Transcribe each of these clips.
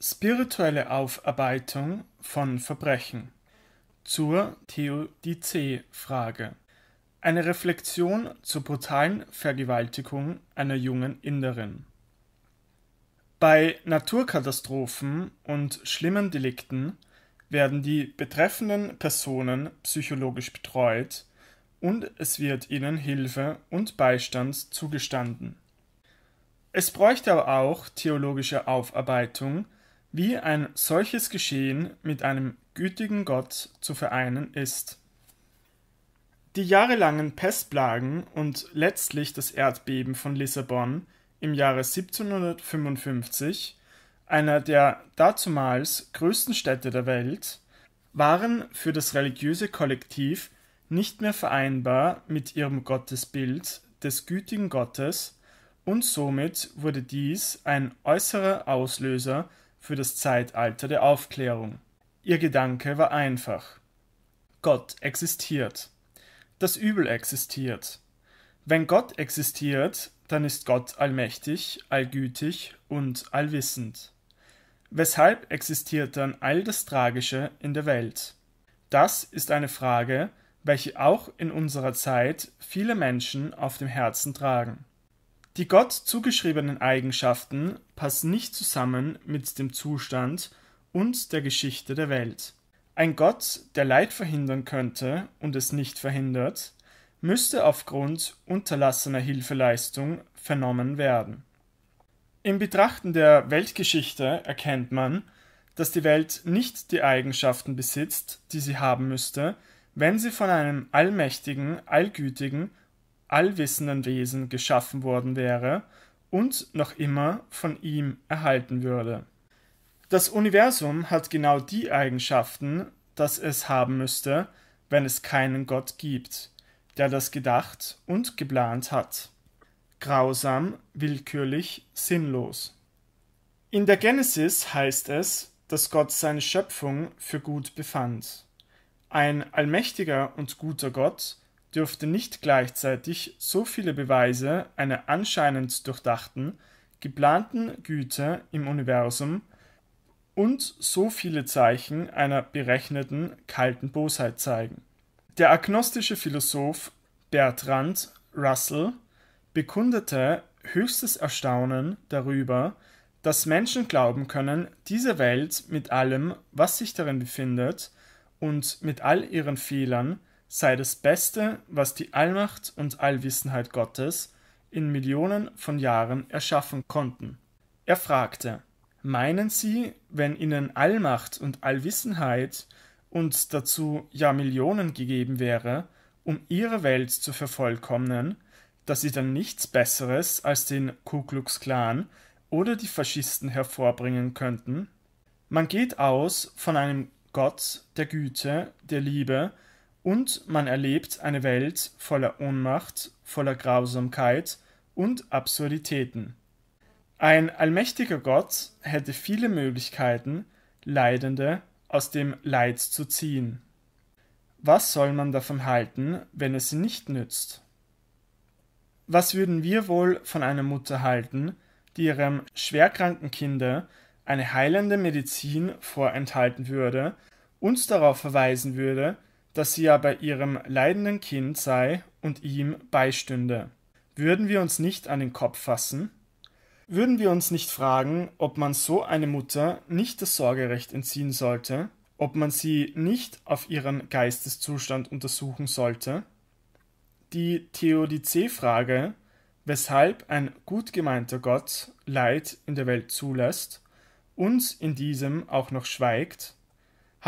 Spirituelle Aufarbeitung von Verbrechen zur Theodizee-Frage. Eine Reflexion zur brutalen Vergewaltigung einer jungen Inderin. Bei Naturkatastrophen und schlimmen Delikten werden die betreffenden Personen psychologisch betreut und es wird ihnen Hilfe und Beistand zugestanden. Es bräuchte aber auch theologische Aufarbeitung wie ein solches Geschehen mit einem gütigen Gott zu vereinen ist. Die jahrelangen Pestplagen und letztlich das Erdbeben von Lissabon im Jahre 1755, einer der dazumals größten Städte der Welt, waren für das religiöse Kollektiv nicht mehr vereinbar mit ihrem Gottesbild des gütigen Gottes und somit wurde dies ein äußerer Auslöser für das Zeitalter der Aufklärung. Ihr Gedanke war einfach. Gott existiert. Das Übel existiert. Wenn Gott existiert, dann ist Gott allmächtig, allgütig und allwissend. Weshalb existiert dann all das Tragische in der Welt? Das ist eine Frage, welche auch in unserer Zeit viele Menschen auf dem Herzen tragen. Die Gott zugeschriebenen Eigenschaften passen nicht zusammen mit dem Zustand und der Geschichte der Welt. Ein Gott, der Leid verhindern könnte und es nicht verhindert, müsste aufgrund unterlassener Hilfeleistung vernommen werden. Im Betrachten der Weltgeschichte erkennt man, dass die Welt nicht die Eigenschaften besitzt, die sie haben müsste, wenn sie von einem allmächtigen, allgütigen allwissenden Wesen geschaffen worden wäre und noch immer von ihm erhalten würde. Das Universum hat genau die Eigenschaften, dass es haben müsste, wenn es keinen Gott gibt, der das gedacht und geplant hat. Grausam, willkürlich, sinnlos. In der Genesis heißt es, dass Gott seine Schöpfung für gut befand. Ein allmächtiger und guter Gott dürfte nicht gleichzeitig so viele Beweise einer anscheinend durchdachten, geplanten Güte im Universum und so viele Zeichen einer berechneten, kalten Bosheit zeigen. Der agnostische Philosoph Bertrand Russell bekundete höchstes Erstaunen darüber, dass Menschen glauben können, diese Welt mit allem, was sich darin befindet, und mit all ihren Fehlern sei das Beste, was die Allmacht und Allwissenheit Gottes in Millionen von Jahren erschaffen konnten. Er fragte Meinen Sie, wenn Ihnen Allmacht und Allwissenheit und dazu ja Millionen gegeben wäre, um Ihre Welt zu vervollkommnen, dass Sie dann nichts Besseres als den Ku Klux Klan oder die Faschisten hervorbringen könnten? Man geht aus von einem Gott der Güte, der Liebe und man erlebt eine Welt voller Ohnmacht, voller Grausamkeit und Absurditäten. Ein allmächtiger Gott hätte viele Möglichkeiten, Leidende aus dem Leid zu ziehen. Was soll man davon halten, wenn es sie nicht nützt? Was würden wir wohl von einer Mutter halten, die ihrem schwerkranken Kinder eine heilende Medizin vorenthalten würde, uns darauf verweisen würde, dass sie ja bei ihrem leidenden Kind sei und ihm beistünde. Würden wir uns nicht an den Kopf fassen? Würden wir uns nicht fragen, ob man so eine Mutter nicht das Sorgerecht entziehen sollte, ob man sie nicht auf ihren Geisteszustand untersuchen sollte? Die Theodizee-Frage, weshalb ein gut gemeinter Gott Leid in der Welt zulässt, uns in diesem auch noch schweigt,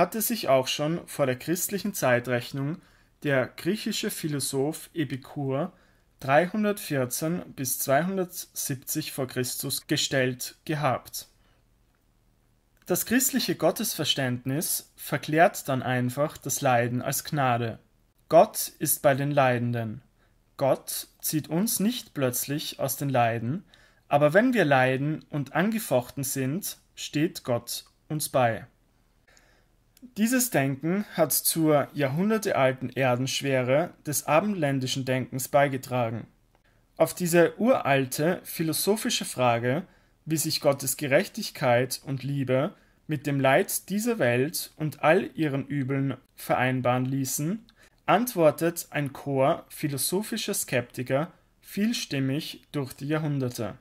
hatte sich auch schon vor der christlichen Zeitrechnung der griechische Philosoph Epikur 314 bis 270 vor Christus gestellt gehabt. Das christliche Gottesverständnis verklärt dann einfach das Leiden als Gnade. Gott ist bei den Leidenden. Gott zieht uns nicht plötzlich aus den Leiden, aber wenn wir leiden und angefochten sind, steht Gott uns bei. Dieses Denken hat zur jahrhundertealten Erdenschwere des abendländischen Denkens beigetragen. Auf diese uralte philosophische Frage, wie sich Gottes Gerechtigkeit und Liebe mit dem Leid dieser Welt und all ihren Übeln vereinbaren ließen, antwortet ein Chor philosophischer Skeptiker vielstimmig durch die Jahrhunderte.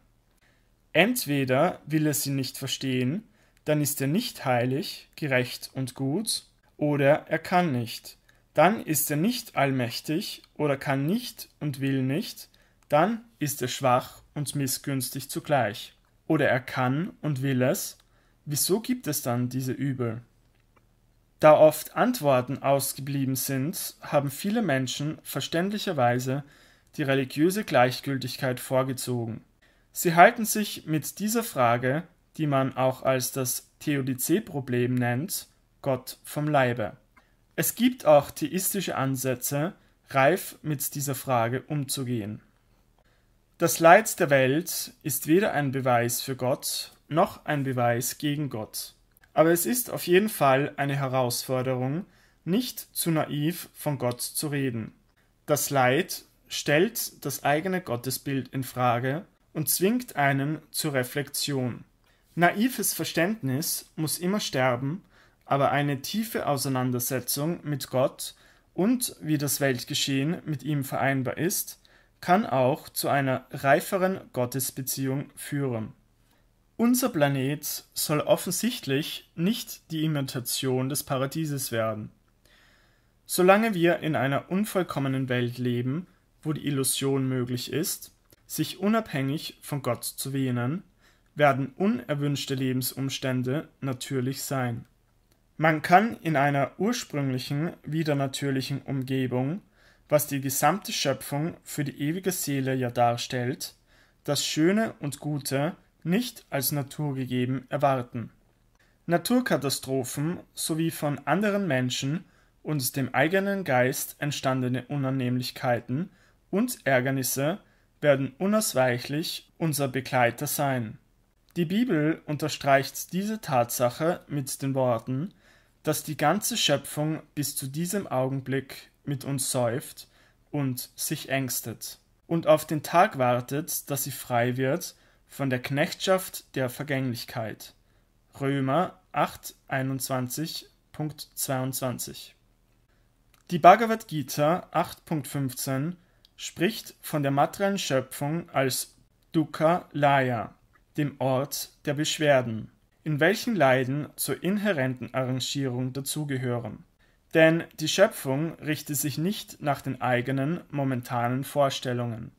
Entweder will er sie nicht verstehen dann ist er nicht heilig, gerecht und gut, oder er kann nicht. Dann ist er nicht allmächtig oder kann nicht und will nicht, dann ist er schwach und missgünstig zugleich. Oder er kann und will es, wieso gibt es dann diese Übel? Da oft Antworten ausgeblieben sind, haben viele Menschen verständlicherweise die religiöse Gleichgültigkeit vorgezogen. Sie halten sich mit dieser Frage die man auch als das Theodizee-Problem nennt, Gott vom Leibe. Es gibt auch theistische Ansätze, reif mit dieser Frage umzugehen. Das Leid der Welt ist weder ein Beweis für Gott noch ein Beweis gegen Gott. Aber es ist auf jeden Fall eine Herausforderung, nicht zu naiv von Gott zu reden. Das Leid stellt das eigene Gottesbild in Frage und zwingt einen zur Reflexion. Naives Verständnis muss immer sterben, aber eine tiefe Auseinandersetzung mit Gott und wie das Weltgeschehen mit ihm vereinbar ist, kann auch zu einer reiferen Gottesbeziehung führen. Unser Planet soll offensichtlich nicht die Imitation des Paradieses werden. Solange wir in einer unvollkommenen Welt leben, wo die Illusion möglich ist, sich unabhängig von Gott zu wähnen, werden unerwünschte Lebensumstände natürlich sein. Man kann in einer ursprünglichen, widernatürlichen Umgebung, was die gesamte Schöpfung für die ewige Seele ja darstellt, das Schöne und Gute nicht als naturgegeben erwarten. Naturkatastrophen sowie von anderen Menschen und dem eigenen Geist entstandene Unannehmlichkeiten und Ärgernisse werden unausweichlich unser Begleiter sein. Die Bibel unterstreicht diese Tatsache mit den Worten, dass die ganze Schöpfung bis zu diesem Augenblick mit uns säuft und sich ängstet und auf den Tag wartet, dass sie frei wird von der Knechtschaft der Vergänglichkeit. Römer 8, Die Bhagavad Gita 8.15 spricht von der materiellen Schöpfung als Dukkha Laya dem Ort der Beschwerden, in welchen Leiden zur inhärenten Arrangierung dazugehören. Denn die Schöpfung richte sich nicht nach den eigenen momentanen Vorstellungen.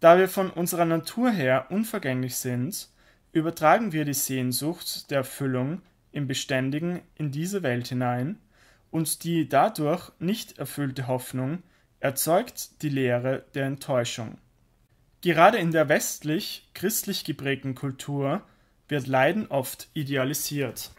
Da wir von unserer Natur her unvergänglich sind, übertragen wir die Sehnsucht der Erfüllung im Beständigen in diese Welt hinein, und die dadurch nicht erfüllte Hoffnung erzeugt die Leere der Enttäuschung. Gerade in der westlich christlich geprägten Kultur wird Leiden oft idealisiert.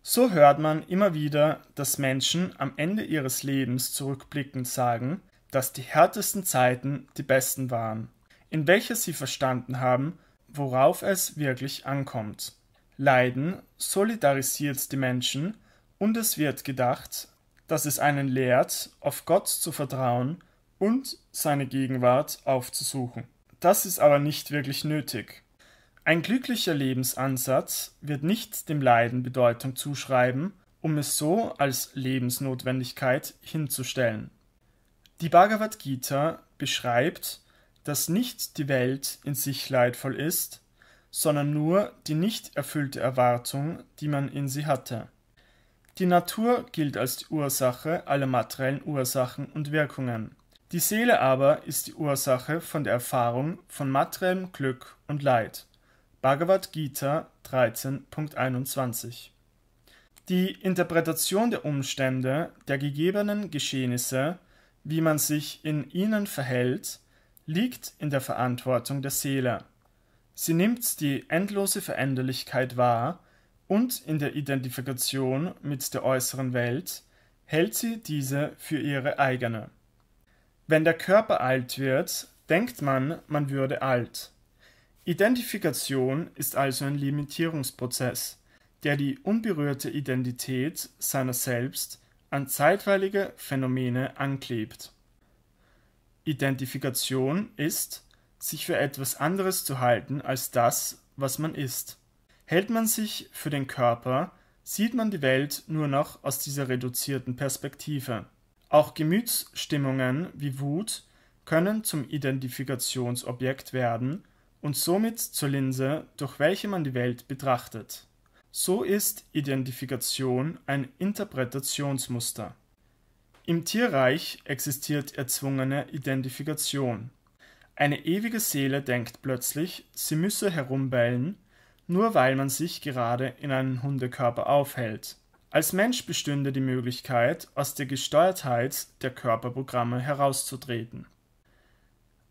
So hört man immer wieder, dass Menschen am Ende ihres Lebens zurückblickend sagen, dass die härtesten Zeiten die besten waren, in welcher sie verstanden haben, worauf es wirklich ankommt. Leiden solidarisiert die Menschen und es wird gedacht, dass es einen lehrt, auf Gott zu vertrauen und seine Gegenwart aufzusuchen. Das ist aber nicht wirklich nötig. Ein glücklicher Lebensansatz wird nicht dem Leiden Bedeutung zuschreiben, um es so als Lebensnotwendigkeit hinzustellen. Die Bhagavad Gita beschreibt, dass nicht die Welt in sich leidvoll ist, sondern nur die nicht erfüllte Erwartung, die man in sie hatte. Die Natur gilt als die Ursache aller materiellen Ursachen und Wirkungen. Die Seele aber ist die Ursache von der Erfahrung von materiellem Glück und Leid (Bhagavad Gita 13.21). Die Interpretation der Umstände, der gegebenen Geschehnisse, wie man sich in ihnen verhält, liegt in der Verantwortung der Seele. Sie nimmt die endlose Veränderlichkeit wahr und in der Identifikation mit der äußeren Welt hält sie diese für ihre eigene wenn der Körper alt wird, denkt man, man würde alt. Identifikation ist also ein Limitierungsprozess, der die unberührte Identität seiner selbst an zeitweilige Phänomene anklebt. Identifikation ist, sich für etwas anderes zu halten als das, was man ist. Hält man sich für den Körper, sieht man die Welt nur noch aus dieser reduzierten Perspektive. Auch Gemütsstimmungen wie Wut können zum Identifikationsobjekt werden und somit zur Linse, durch welche man die Welt betrachtet. So ist Identifikation ein Interpretationsmuster. Im Tierreich existiert erzwungene Identifikation. Eine ewige Seele denkt plötzlich, sie müsse herumbellen, nur weil man sich gerade in einem Hundekörper aufhält. Als Mensch bestünde die Möglichkeit, aus der Gesteuertheit der Körperprogramme herauszutreten.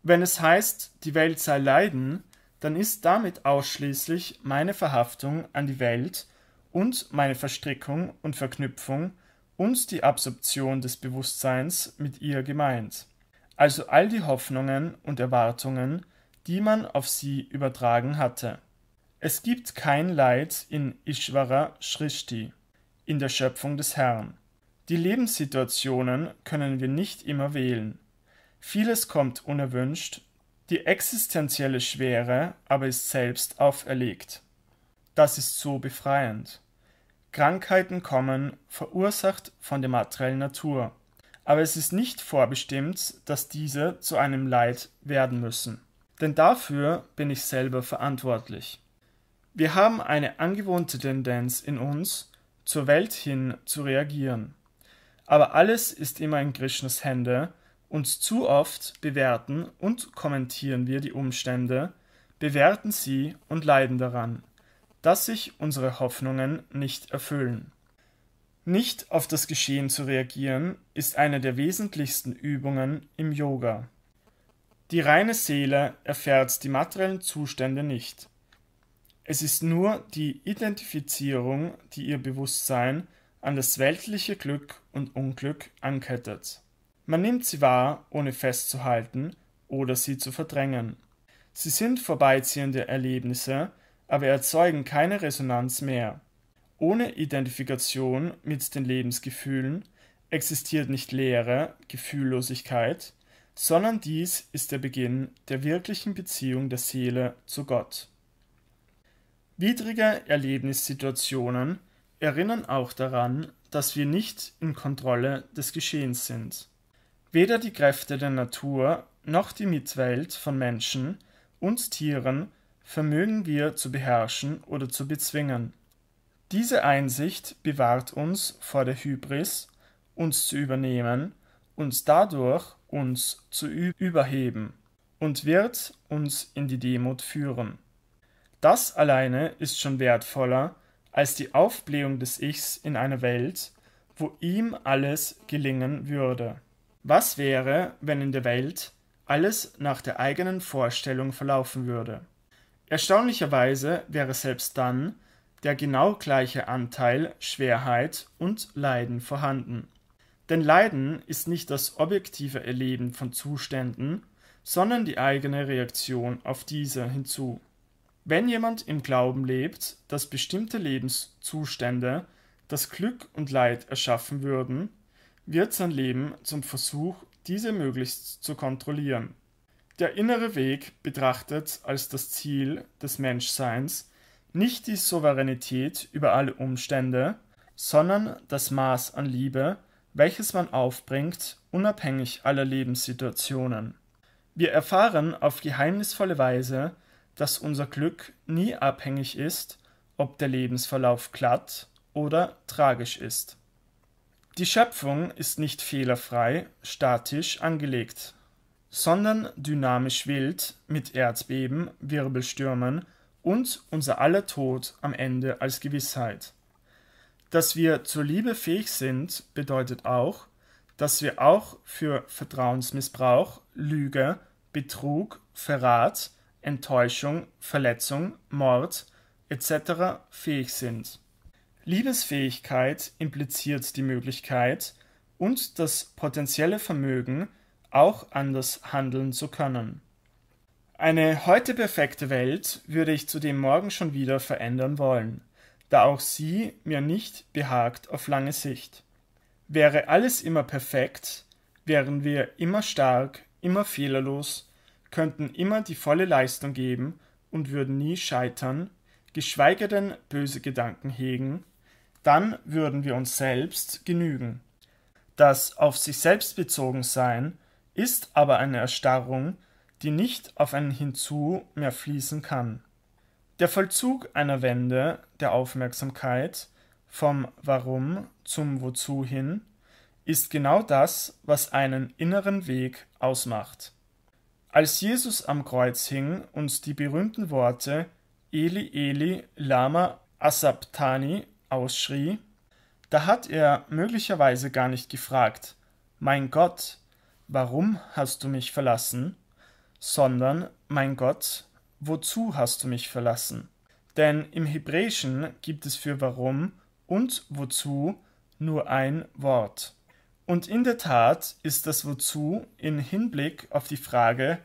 Wenn es heißt, die Welt sei Leiden, dann ist damit ausschließlich meine Verhaftung an die Welt und meine Verstrickung und Verknüpfung und die Absorption des Bewusstseins mit ihr gemeint. Also all die Hoffnungen und Erwartungen, die man auf sie übertragen hatte. Es gibt kein Leid in Ishvara Srishti in der Schöpfung des Herrn. Die Lebenssituationen können wir nicht immer wählen. Vieles kommt unerwünscht, die existenzielle Schwere aber ist selbst auferlegt. Das ist so befreiend. Krankheiten kommen, verursacht von der materiellen Natur, aber es ist nicht vorbestimmt, dass diese zu einem Leid werden müssen. Denn dafür bin ich selber verantwortlich. Wir haben eine angewohnte Tendenz in uns, zur Welt hin zu reagieren. Aber alles ist immer in Krishnas Hände und zu oft bewerten und kommentieren wir die Umstände, bewerten sie und leiden daran, dass sich unsere Hoffnungen nicht erfüllen. Nicht auf das Geschehen zu reagieren ist eine der wesentlichsten Übungen im Yoga. Die reine Seele erfährt die materiellen Zustände nicht. Es ist nur die Identifizierung, die ihr Bewusstsein an das weltliche Glück und Unglück ankettet. Man nimmt sie wahr, ohne festzuhalten oder sie zu verdrängen. Sie sind vorbeiziehende Erlebnisse, aber erzeugen keine Resonanz mehr. Ohne Identifikation mit den Lebensgefühlen existiert nicht leere Gefühllosigkeit, sondern dies ist der Beginn der wirklichen Beziehung der Seele zu Gott. Widrige Erlebnissituationen erinnern auch daran, dass wir nicht in Kontrolle des Geschehens sind. Weder die Kräfte der Natur noch die Mitwelt von Menschen und Tieren vermögen wir zu beherrschen oder zu bezwingen. Diese Einsicht bewahrt uns vor der Hybris, uns zu übernehmen und dadurch uns zu überheben und wird uns in die Demut führen. Das alleine ist schon wertvoller als die Aufblähung des Ichs in einer Welt, wo ihm alles gelingen würde. Was wäre, wenn in der Welt alles nach der eigenen Vorstellung verlaufen würde? Erstaunlicherweise wäre selbst dann der genau gleiche Anteil Schwerheit und Leiden vorhanden. Denn Leiden ist nicht das objektive Erleben von Zuständen, sondern die eigene Reaktion auf diese hinzu. Wenn jemand im Glauben lebt, dass bestimmte Lebenszustände das Glück und Leid erschaffen würden, wird sein Leben zum Versuch, diese möglichst zu kontrollieren. Der innere Weg betrachtet als das Ziel des Menschseins nicht die Souveränität über alle Umstände, sondern das Maß an Liebe, welches man aufbringt, unabhängig aller Lebenssituationen. Wir erfahren auf geheimnisvolle Weise, dass unser Glück nie abhängig ist, ob der Lebensverlauf glatt oder tragisch ist. Die Schöpfung ist nicht fehlerfrei, statisch angelegt, sondern dynamisch wild mit Erdbeben, Wirbelstürmen und unser aller Tod am Ende als Gewissheit. Dass wir zur Liebe fähig sind, bedeutet auch, dass wir auch für Vertrauensmissbrauch, Lüge, Betrug, Verrat Enttäuschung, Verletzung, Mord etc. fähig sind. Liebesfähigkeit impliziert die Möglichkeit und das potenzielle Vermögen, auch anders handeln zu können. Eine heute perfekte Welt würde ich zudem morgen schon wieder verändern wollen, da auch sie mir nicht behagt auf lange Sicht. Wäre alles immer perfekt, wären wir immer stark, immer fehlerlos könnten immer die volle Leistung geben und würden nie scheitern, geschweige denn böse Gedanken hegen, dann würden wir uns selbst genügen. Das auf sich selbst bezogen sein ist aber eine Erstarrung, die nicht auf einen Hinzu mehr fließen kann. Der Vollzug einer Wende der Aufmerksamkeit vom Warum zum Wozu hin ist genau das, was einen inneren Weg ausmacht. Als Jesus am Kreuz hing und die berühmten Worte Eli Eli Lama Asabtani ausschrie, da hat er möglicherweise gar nicht gefragt, Mein Gott, warum hast du mich verlassen? sondern Mein Gott, wozu hast du mich verlassen? Denn im Hebräischen gibt es für warum und wozu nur ein Wort. Und in der Tat ist das Wozu in Hinblick auf die Frage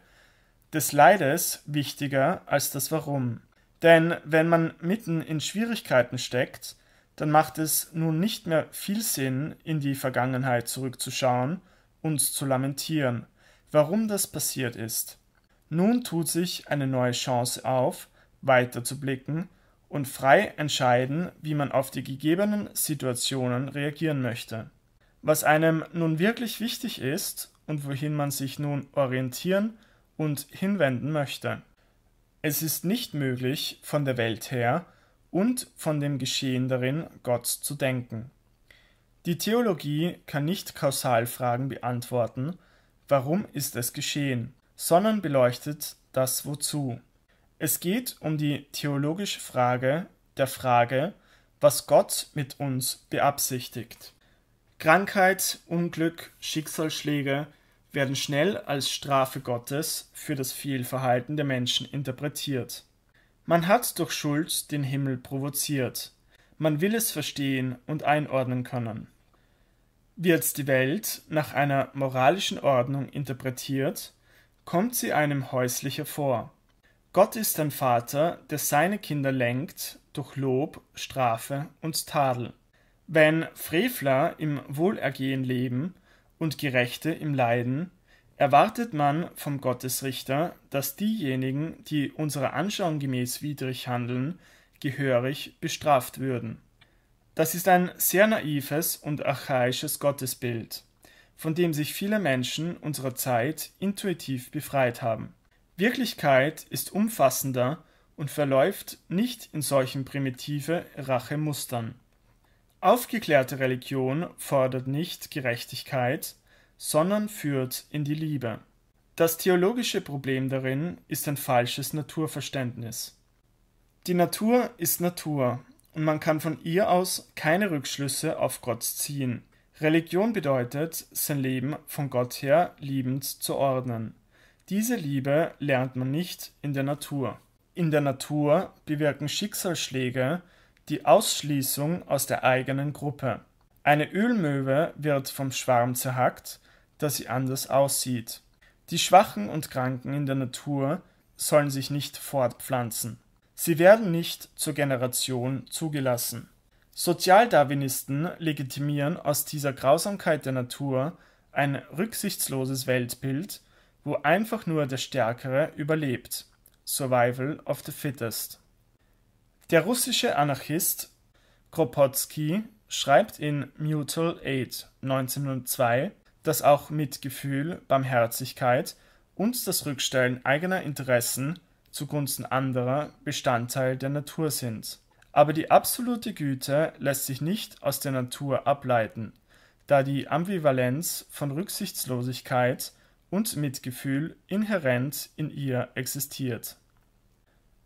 des Leides wichtiger als das Warum. Denn wenn man mitten in Schwierigkeiten steckt, dann macht es nun nicht mehr viel Sinn, in die Vergangenheit zurückzuschauen und zu lamentieren, warum das passiert ist. Nun tut sich eine neue Chance auf, weiterzublicken und frei entscheiden, wie man auf die gegebenen Situationen reagieren möchte. Was einem nun wirklich wichtig ist und wohin man sich nun orientieren und hinwenden möchte. Es ist nicht möglich, von der Welt her und von dem Geschehen darin Gott zu denken. Die Theologie kann nicht Kausalfragen beantworten, warum ist es geschehen, sondern beleuchtet das Wozu. Es geht um die theologische Frage der Frage, was Gott mit uns beabsichtigt. Krankheit, Unglück, Schicksalsschläge werden schnell als Strafe Gottes für das Fehlverhalten der Menschen interpretiert. Man hat durch Schuld den Himmel provoziert. Man will es verstehen und einordnen können. Wird die Welt nach einer moralischen Ordnung interpretiert, kommt sie einem häuslicher vor. Gott ist ein Vater, der seine Kinder lenkt durch Lob, Strafe und Tadel. Wenn Frevler im Wohlergehen leben und Gerechte im Leiden, erwartet man vom Gottesrichter, dass diejenigen, die unserer Anschauung gemäß widrig handeln, gehörig bestraft würden. Das ist ein sehr naives und archaisches Gottesbild, von dem sich viele Menschen unserer Zeit intuitiv befreit haben. Wirklichkeit ist umfassender und verläuft nicht in solchen primitive Rachemustern. Aufgeklärte Religion fordert nicht Gerechtigkeit, sondern führt in die Liebe. Das theologische Problem darin ist ein falsches Naturverständnis. Die Natur ist Natur und man kann von ihr aus keine Rückschlüsse auf Gott ziehen. Religion bedeutet, sein Leben von Gott her liebend zu ordnen. Diese Liebe lernt man nicht in der Natur. In der Natur bewirken Schicksalsschläge, die Ausschließung aus der eigenen Gruppe. Eine Ölmöwe wird vom Schwarm zerhackt, da sie anders aussieht. Die Schwachen und Kranken in der Natur sollen sich nicht fortpflanzen. Sie werden nicht zur Generation zugelassen. Sozialdarwinisten legitimieren aus dieser Grausamkeit der Natur ein rücksichtsloses Weltbild, wo einfach nur der Stärkere überlebt. Survival of the Fittest. Der russische Anarchist Kropotsky schreibt in Mutual Aid 1902, dass auch Mitgefühl, Barmherzigkeit und das Rückstellen eigener Interessen zugunsten anderer Bestandteil der Natur sind. Aber die absolute Güte lässt sich nicht aus der Natur ableiten, da die Ambivalenz von Rücksichtslosigkeit und Mitgefühl inhärent in ihr existiert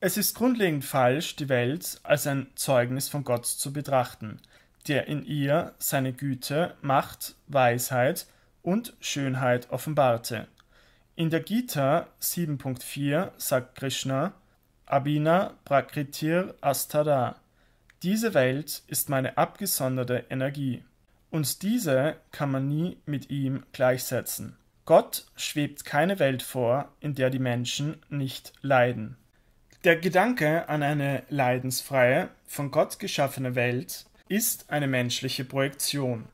es ist grundlegend falsch, die Welt als ein Zeugnis von Gott zu betrachten, der in ihr seine Güte, Macht, Weisheit und Schönheit offenbarte. In der Gita 7.4 sagt Krishna Abhina Prakritir Astada. Diese Welt ist meine abgesonderte Energie. Und diese kann man nie mit ihm gleichsetzen. Gott schwebt keine Welt vor, in der die Menschen nicht leiden. Der Gedanke an eine leidensfreie, von Gott geschaffene Welt ist eine menschliche Projektion.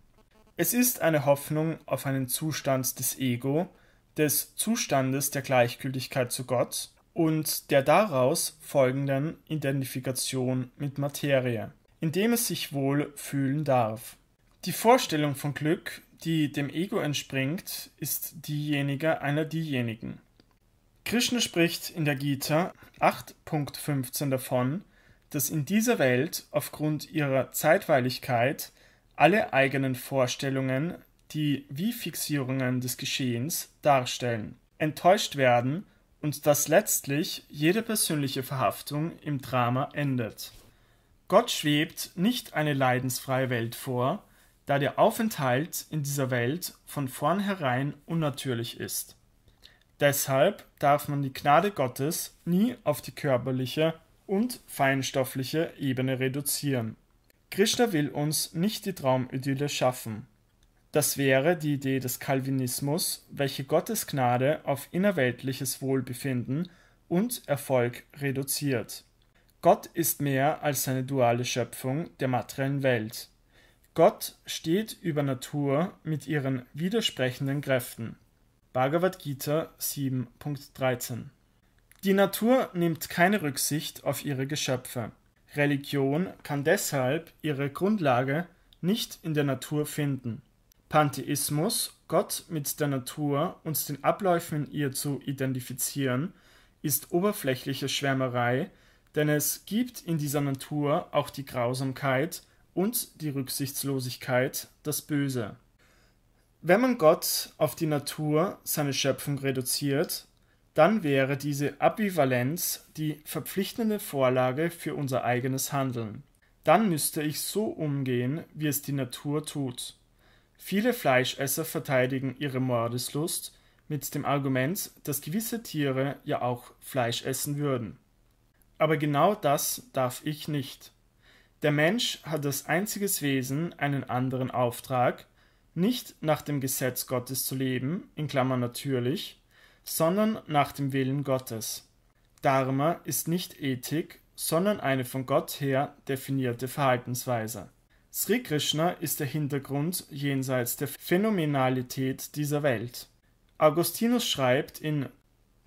Es ist eine Hoffnung auf einen Zustand des Ego, des Zustandes der Gleichgültigkeit zu Gott und der daraus folgenden Identifikation mit Materie, in dem es sich wohl fühlen darf. Die Vorstellung von Glück, die dem Ego entspringt, ist diejenige einer diejenigen, Krishna spricht in der Gita 8.15 davon, dass in dieser Welt aufgrund ihrer Zeitweiligkeit alle eigenen Vorstellungen, die wie Fixierungen des Geschehens darstellen, enttäuscht werden und dass letztlich jede persönliche Verhaftung im Drama endet. Gott schwebt nicht eine leidensfreie Welt vor, da der Aufenthalt in dieser Welt von vornherein unnatürlich ist. Deshalb darf man die Gnade Gottes nie auf die körperliche und feinstoffliche Ebene reduzieren. Krishna will uns nicht die Traumidylle schaffen. Das wäre die Idee des Calvinismus, welche Gottes Gnade auf innerweltliches Wohlbefinden und Erfolg reduziert. Gott ist mehr als seine duale Schöpfung der materiellen Welt. Gott steht über Natur mit ihren widersprechenden Kräften. Bhagavad Gita 7.13 Die Natur nimmt keine Rücksicht auf ihre Geschöpfe. Religion kann deshalb ihre Grundlage nicht in der Natur finden. Pantheismus, Gott mit der Natur und den Abläufen in ihr zu identifizieren, ist oberflächliche Schwärmerei, denn es gibt in dieser Natur auch die Grausamkeit und die Rücksichtslosigkeit, das Böse. Wenn man Gott auf die Natur, seine Schöpfung reduziert, dann wäre diese Abivalenz die verpflichtende Vorlage für unser eigenes Handeln. Dann müsste ich so umgehen, wie es die Natur tut. Viele Fleischesser verteidigen ihre Mordeslust mit dem Argument, dass gewisse Tiere ja auch Fleisch essen würden. Aber genau das darf ich nicht. Der Mensch hat als einziges Wesen einen anderen Auftrag, nicht nach dem Gesetz Gottes zu leben (natürlich), sondern nach dem Willen Gottes. Dharma ist nicht Ethik, sondern eine von Gott her definierte Verhaltensweise. Sri Krishna ist der Hintergrund jenseits der Phänomenalität dieser Welt. Augustinus schreibt in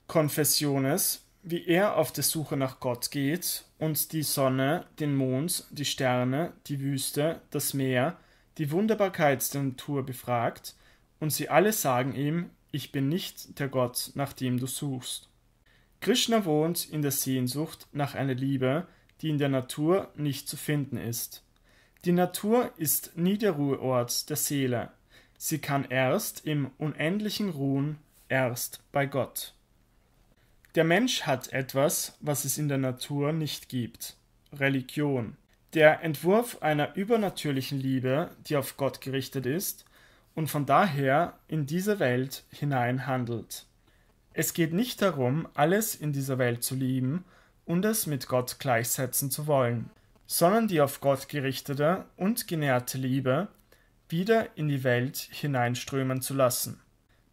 Confessiones, wie er auf der Suche nach Gott geht und die Sonne, den Mond, die Sterne, die Wüste, das Meer die Wunderbarkeit der Natur befragt, und sie alle sagen ihm, ich bin nicht der Gott, nach dem du suchst. Krishna wohnt in der Sehnsucht nach einer Liebe, die in der Natur nicht zu finden ist. Die Natur ist nie der Ruheort der Seele. Sie kann erst im unendlichen Ruhen, erst bei Gott. Der Mensch hat etwas, was es in der Natur nicht gibt Religion. Der Entwurf einer übernatürlichen Liebe, die auf Gott gerichtet ist und von daher in diese Welt hinein handelt. Es geht nicht darum, alles in dieser Welt zu lieben und es mit Gott gleichsetzen zu wollen, sondern die auf Gott gerichtete und genährte Liebe wieder in die Welt hineinströmen zu lassen.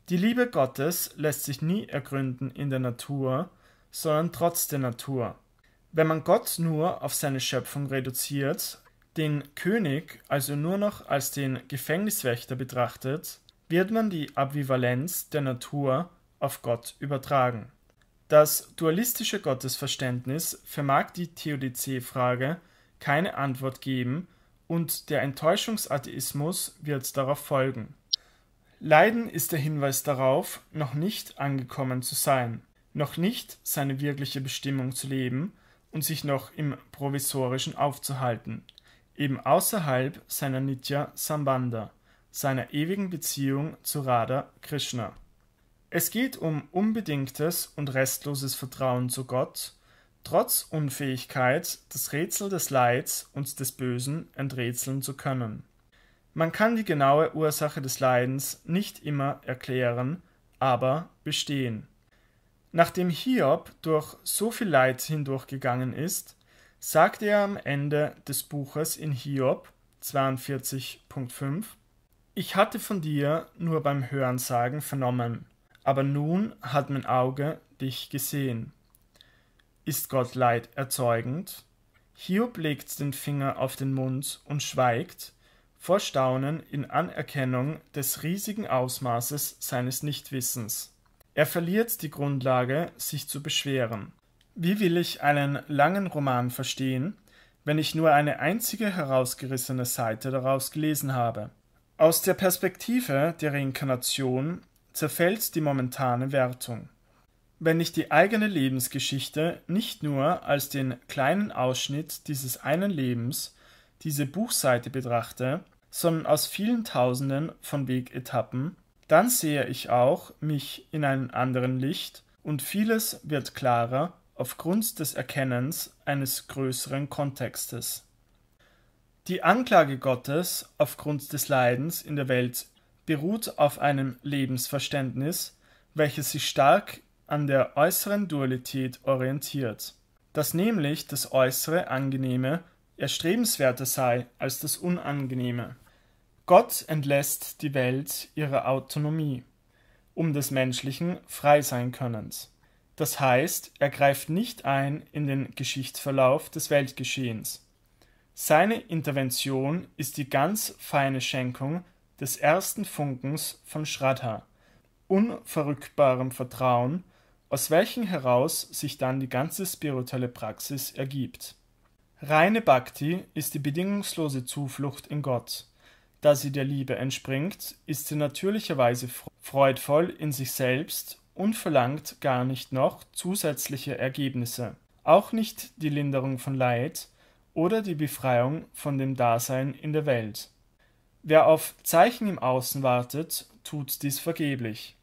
Die Liebe Gottes lässt sich nie ergründen in der Natur, sondern trotz der Natur. Wenn man Gott nur auf seine Schöpfung reduziert, den König also nur noch als den Gefängniswächter betrachtet, wird man die Ambivalenz der Natur auf Gott übertragen. Das dualistische Gottesverständnis vermag die Theodizee-Frage keine Antwort geben und der Enttäuschungsatheismus wird darauf folgen. Leiden ist der Hinweis darauf, noch nicht angekommen zu sein, noch nicht seine wirkliche Bestimmung zu leben und sich noch im Provisorischen aufzuhalten, eben außerhalb seiner Nitya Sambandha, seiner ewigen Beziehung zu Radha Krishna. Es geht um unbedingtes und restloses Vertrauen zu Gott, trotz Unfähigkeit, das Rätsel des Leids und des Bösen enträtseln zu können. Man kann die genaue Ursache des Leidens nicht immer erklären, aber bestehen. Nachdem Hiob durch so viel Leid hindurchgegangen ist, sagt er am Ende des Buches in Hiob 42.5 Ich hatte von dir nur beim Hörensagen vernommen, aber nun hat mein Auge dich gesehen. Ist Gott Leid erzeugend? Hiob legt den Finger auf den Mund und schweigt, vor Staunen in Anerkennung des riesigen Ausmaßes seines Nichtwissens. Er verliert die Grundlage, sich zu beschweren. Wie will ich einen langen Roman verstehen, wenn ich nur eine einzige herausgerissene Seite daraus gelesen habe? Aus der Perspektive der Reinkarnation zerfällt die momentane Wertung. Wenn ich die eigene Lebensgeschichte nicht nur als den kleinen Ausschnitt dieses einen Lebens, diese Buchseite betrachte, sondern aus vielen Tausenden von Wegetappen, dann sehe ich auch mich in einem anderen Licht und vieles wird klarer aufgrund des Erkennens eines größeren Kontextes. Die Anklage Gottes aufgrund des Leidens in der Welt beruht auf einem Lebensverständnis, welches sich stark an der äußeren Dualität orientiert, dass nämlich das äußere Angenehme erstrebenswerter sei als das Unangenehme Gott entlässt die Welt ihrer Autonomie, um des menschlichen frei sein Könnens. Das heißt, er greift nicht ein in den Geschichtsverlauf des Weltgeschehens. Seine Intervention ist die ganz feine Schenkung des ersten Funkens von Shraddha, unverrückbarem Vertrauen, aus welchem heraus sich dann die ganze spirituelle Praxis ergibt. Reine Bhakti ist die bedingungslose Zuflucht in Gott da sie der Liebe entspringt, ist sie natürlicherweise freudvoll in sich selbst und verlangt gar nicht noch zusätzliche Ergebnisse, auch nicht die Linderung von Leid oder die Befreiung von dem Dasein in der Welt. Wer auf Zeichen im Außen wartet, tut dies vergeblich.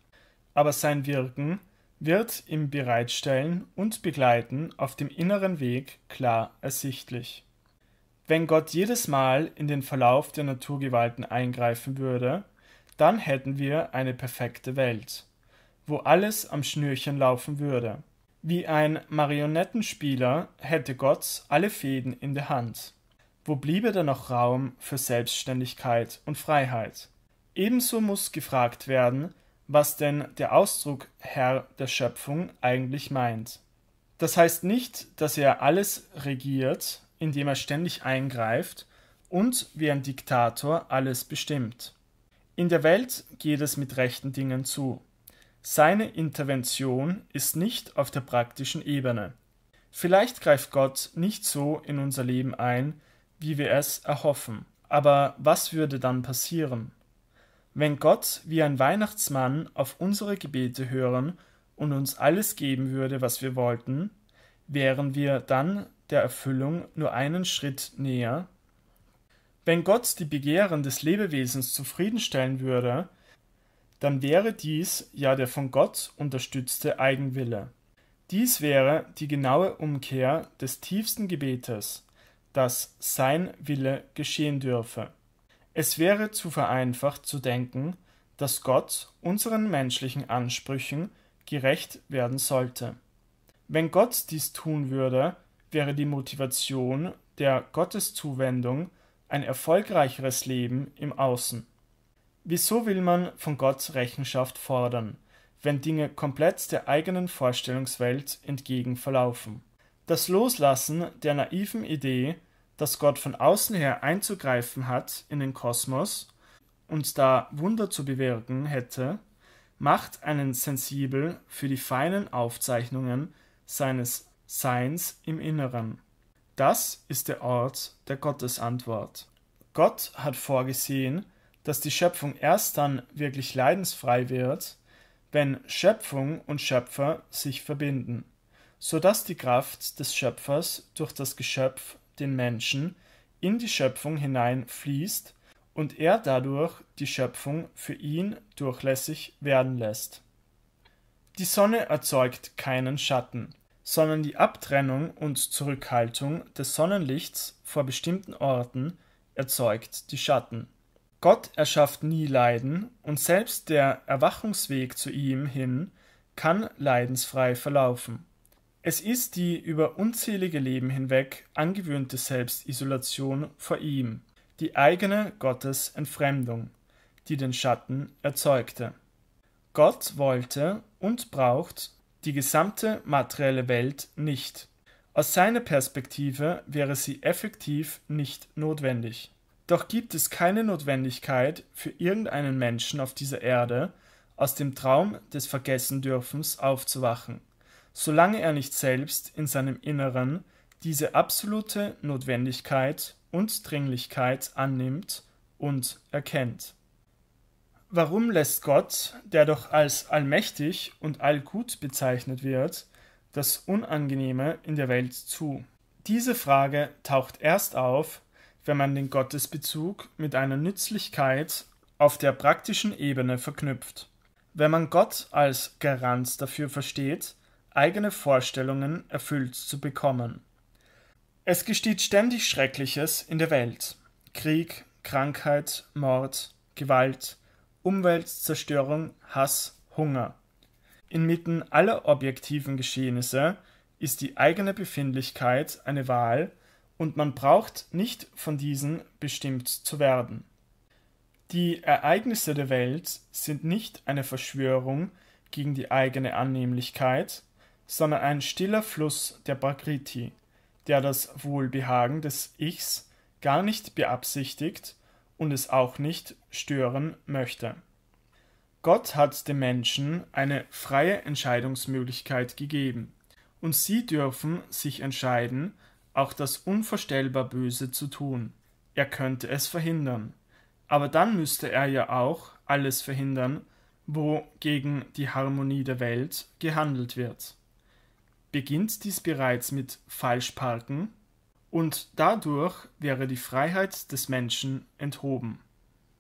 Aber sein Wirken wird im Bereitstellen und Begleiten auf dem inneren Weg klar ersichtlich. Wenn Gott jedes Mal in den Verlauf der Naturgewalten eingreifen würde, dann hätten wir eine perfekte Welt, wo alles am Schnürchen laufen würde. Wie ein Marionettenspieler hätte Gott alle Fäden in der Hand. Wo bliebe da noch Raum für Selbstständigkeit und Freiheit? Ebenso muss gefragt werden, was denn der Ausdruck Herr der Schöpfung eigentlich meint. Das heißt nicht, dass er alles regiert, indem er ständig eingreift und wie ein Diktator alles bestimmt. In der Welt geht es mit rechten Dingen zu. Seine Intervention ist nicht auf der praktischen Ebene. Vielleicht greift Gott nicht so in unser Leben ein, wie wir es erhoffen. Aber was würde dann passieren? Wenn Gott wie ein Weihnachtsmann auf unsere Gebete hören und uns alles geben würde, was wir wollten, wären wir dann der Erfüllung nur einen Schritt näher? Wenn Gott die Begehren des Lebewesens zufriedenstellen würde, dann wäre dies ja der von Gott unterstützte Eigenwille. Dies wäre die genaue Umkehr des tiefsten Gebetes, dass sein Wille geschehen dürfe. Es wäre zu vereinfacht zu denken, dass Gott unseren menschlichen Ansprüchen gerecht werden sollte. Wenn Gott dies tun würde, wäre die Motivation der Gotteszuwendung ein erfolgreicheres Leben im Außen. Wieso will man von Gott Rechenschaft fordern, wenn Dinge komplett der eigenen Vorstellungswelt entgegen verlaufen? Das Loslassen der naiven Idee, dass Gott von außen her einzugreifen hat in den Kosmos und da Wunder zu bewirken hätte, macht einen sensibel für die feinen Aufzeichnungen seines Seins im Inneren. Das ist der Ort der Gottesantwort. Gott hat vorgesehen, dass die Schöpfung erst dann wirklich leidensfrei wird, wenn Schöpfung und Schöpfer sich verbinden, so dass die Kraft des Schöpfers durch das Geschöpf, den Menschen, in die Schöpfung hinein fließt und er dadurch die Schöpfung für ihn durchlässig werden lässt. Die Sonne erzeugt keinen Schatten sondern die Abtrennung und Zurückhaltung des Sonnenlichts vor bestimmten Orten erzeugt die Schatten. Gott erschafft nie Leiden, und selbst der Erwachungsweg zu ihm hin kann leidensfrei verlaufen. Es ist die über unzählige Leben hinweg angewöhnte Selbstisolation vor ihm, die eigene Gottesentfremdung, die den Schatten erzeugte. Gott wollte und braucht die gesamte materielle Welt nicht. Aus seiner Perspektive wäre sie effektiv nicht notwendig. Doch gibt es keine Notwendigkeit für irgendeinen Menschen auf dieser Erde, aus dem Traum des Vergessendürfens aufzuwachen, solange er nicht selbst in seinem Inneren diese absolute Notwendigkeit und Dringlichkeit annimmt und erkennt. Warum lässt Gott, der doch als allmächtig und allgut bezeichnet wird, das Unangenehme in der Welt zu? Diese Frage taucht erst auf, wenn man den Gottesbezug mit einer Nützlichkeit auf der praktischen Ebene verknüpft. Wenn man Gott als Garant dafür versteht, eigene Vorstellungen erfüllt zu bekommen. Es gesteht ständig Schreckliches in der Welt. Krieg, Krankheit, Mord, Gewalt, Umweltzerstörung, Hass, Hunger. Inmitten aller objektiven Geschehnisse ist die eigene Befindlichkeit eine Wahl und man braucht nicht von diesen bestimmt zu werden. Die Ereignisse der Welt sind nicht eine Verschwörung gegen die eigene Annehmlichkeit, sondern ein stiller Fluss der Prakriti, der das Wohlbehagen des Ichs gar nicht beabsichtigt und es auch nicht stören möchte. Gott hat dem Menschen eine freie Entscheidungsmöglichkeit gegeben, und sie dürfen sich entscheiden, auch das unvorstellbar Böse zu tun. Er könnte es verhindern, aber dann müsste er ja auch alles verhindern, wo gegen die Harmonie der Welt gehandelt wird. Beginnt dies bereits mit Falschparken, und dadurch wäre die Freiheit des Menschen enthoben